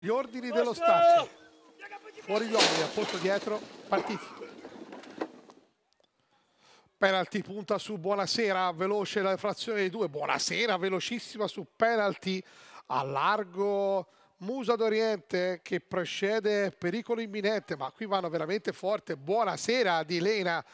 Gli ordini dello Stato. Fuori gli ordini, a posto dietro, partiti. Penalty punta su Buonasera, veloce la frazione dei due. Buonasera, velocissima su penalty. A largo Musa d'Oriente che precede pericolo imminente, ma qui vanno veramente forte. Buonasera di Lena.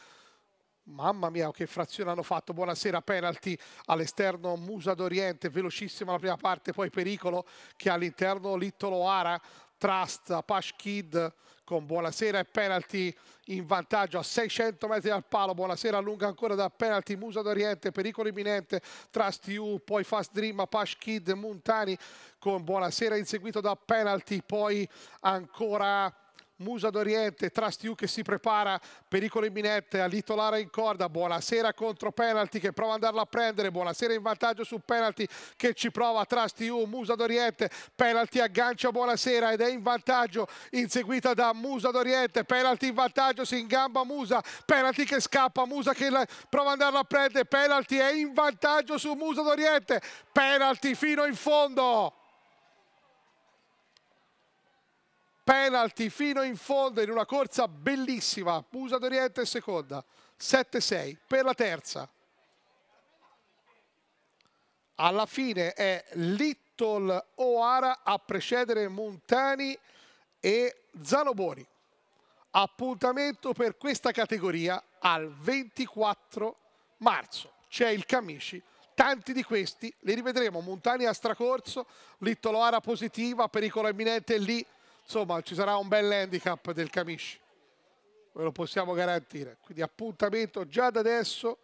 Mamma mia, che frazione hanno fatto. Buonasera, penalty all'esterno Musa d'Oriente, velocissima la prima parte, poi pericolo che all'interno Littolo Ara, Trust, Apache Kid con Buonasera e penalty in vantaggio a 600 metri dal palo. Buonasera allunga ancora da penalty Musa d'Oriente, pericolo imminente, Trust U, poi Fast Dream, Apache Kid, Montani con Buonasera inseguito da penalty, poi ancora Musa d'Oriente, Trastiu che si prepara, pericolo imminente, all'Itolara in corda, buonasera contro penalty che prova ad andarla a prendere, buonasera in vantaggio su penalty che ci prova Trastiu, Musa d'Oriente, penalty aggancia buonasera ed è in vantaggio inseguita da Musa d'Oriente, penalty in vantaggio, si ingamba Musa, penalty che scappa, Musa che prova ad andarla a prendere, penalty è in vantaggio su Musa d'Oriente, penalty fino in fondo. penalty fino in fondo in una corsa bellissima. Pusa d'Oriente seconda, 7-6 per la terza. Alla fine è Little O'Hara a precedere Montani e Zanoboni. Appuntamento per questa categoria al 24 marzo. C'è il Camici tanti di questi li rivedremo Montani a stracorso Little Littoloara positiva pericolo imminente lì insomma ci sarà un bel handicap del Camisci ve lo possiamo garantire quindi appuntamento già da adesso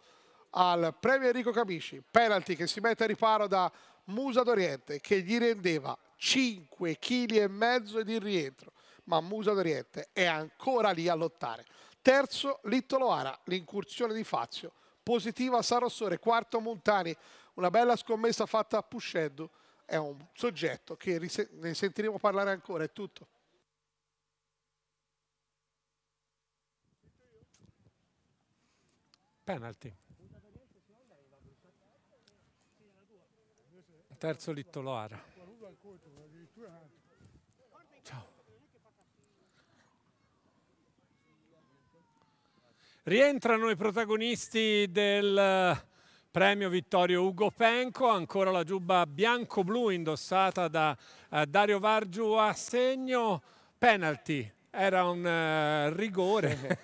al premio Enrico Camisci penalty che si mette a riparo da Musa d'Oriente che gli rendeva 5 kg e mezzo di rientro ma Musa d'Oriente è ancora lì a lottare terzo Littoloara, l'incursione di Fazio positiva Sarossore quarto Montani una bella scommessa fatta a Pusceddu è un soggetto che ne sentiremo parlare ancora, è tutto. Penalty. Terzo Littoloara. Ciao. Rientrano i protagonisti del premio Vittorio Ugo Penco, ancora la giubba bianco-blu indossata da eh, Dario Vargiu a segno, penalty, era un eh, rigore.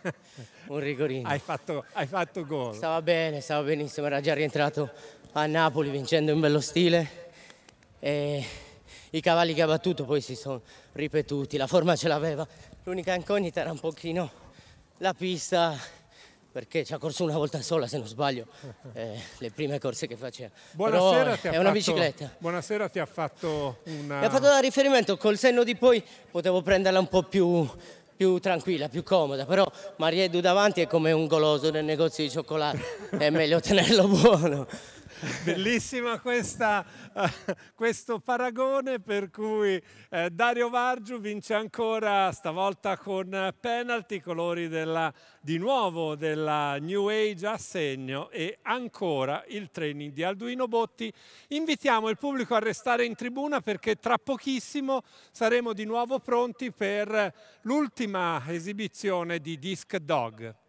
un rigorino. Hai fatto, hai fatto gol. Stava bene, stava benissimo, era già rientrato a Napoli vincendo in bello stile. E I cavalli che ha battuto poi si sono ripetuti, la forma ce l'aveva. L'unica incognita era un pochino la pista perché ci ha corso una volta sola se non sbaglio, eh, le prime corse che faceva. Buonasera Però, ti è una fatto, bicicletta. Buonasera ti ha fatto una... Mi ha fatto da riferimento, col senno di poi potevo prenderla un po' più, più tranquilla, più comoda, però Marie Edu davanti è come un goloso nel negozio di cioccolato, è meglio tenerlo buono. Bellissima questa, uh, questo paragone per cui uh, Dario Vargiu vince ancora stavolta con penalty, colori della, di nuovo della New Age a segno e ancora il training di Alduino Botti. Invitiamo il pubblico a restare in tribuna perché tra pochissimo saremo di nuovo pronti per l'ultima esibizione di Disc Dog.